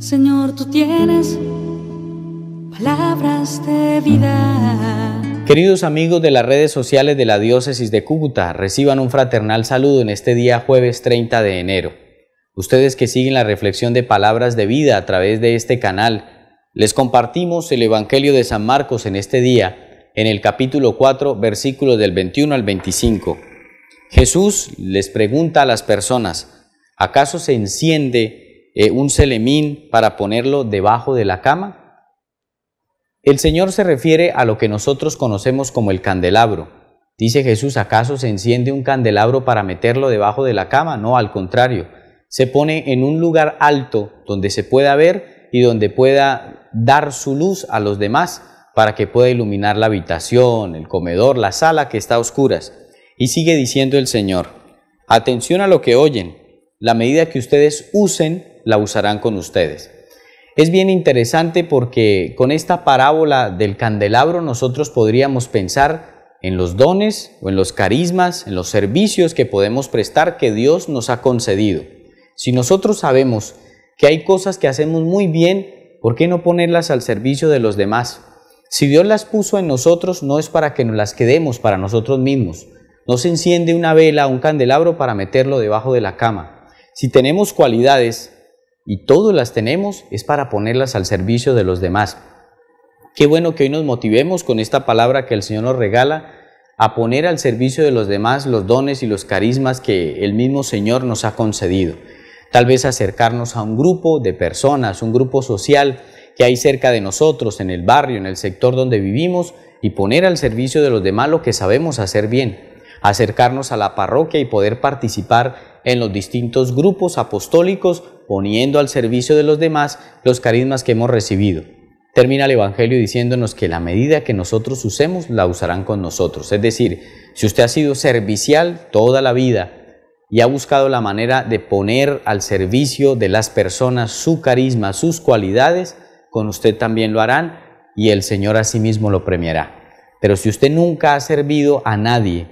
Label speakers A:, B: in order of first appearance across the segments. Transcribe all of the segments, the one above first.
A: Señor, tú tienes palabras de vida. Queridos amigos de las redes sociales de la Diócesis de Cúcuta, reciban un fraternal saludo en este día jueves 30 de enero. Ustedes que siguen la reflexión de palabras de vida a través de este canal, les compartimos el Evangelio de San Marcos en este día, en el capítulo 4, versículos del 21 al 25. Jesús les pregunta a las personas, ¿acaso se enciende eh, un selemín para ponerlo debajo de la cama? El Señor se refiere a lo que nosotros conocemos como el candelabro. Dice Jesús, ¿acaso se enciende un candelabro para meterlo debajo de la cama? No, al contrario, se pone en un lugar alto donde se pueda ver y donde pueda dar su luz a los demás para que pueda iluminar la habitación, el comedor, la sala que está a oscuras. Y sigue diciendo el Señor, atención a lo que oyen, la medida que ustedes usen la usarán con ustedes. Es bien interesante porque con esta parábola del candelabro nosotros podríamos pensar en los dones o en los carismas, en los servicios que podemos prestar que Dios nos ha concedido. Si nosotros sabemos que hay cosas que hacemos muy bien, ¿por qué no ponerlas al servicio de los demás? Si Dios las puso en nosotros, no es para que nos las quedemos para nosotros mismos. No se enciende una vela o un candelabro para meterlo debajo de la cama. Si tenemos cualidades y todas las tenemos es para ponerlas al servicio de los demás. Qué bueno que hoy nos motivemos con esta palabra que el Señor nos regala a poner al servicio de los demás los dones y los carismas que el mismo Señor nos ha concedido. Tal vez acercarnos a un grupo de personas, un grupo social que hay cerca de nosotros, en el barrio, en el sector donde vivimos, y poner al servicio de los demás lo que sabemos hacer bien. Acercarnos a la parroquia y poder participar en los distintos grupos apostólicos, poniendo al servicio de los demás los carismas que hemos recibido. Termina el Evangelio diciéndonos que la medida que nosotros usemos la usarán con nosotros. Es decir, si usted ha sido servicial toda la vida y ha buscado la manera de poner al servicio de las personas su carisma, sus cualidades, con usted también lo harán y el Señor a sí mismo lo premiará. Pero si usted nunca ha servido a nadie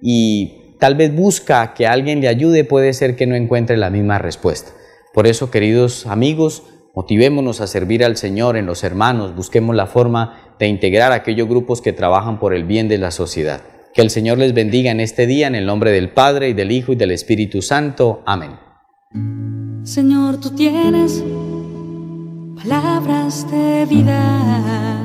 A: y tal vez busca que alguien le ayude, puede ser que no encuentre la misma respuesta. Por eso, queridos amigos, motivémonos a servir al Señor en los hermanos, busquemos la forma de integrar aquellos grupos que trabajan por el bien de la sociedad. Que el Señor les bendiga en este día en el nombre del Padre y del Hijo y del Espíritu Santo. Amén. Señor, tú tienes palabras de vida.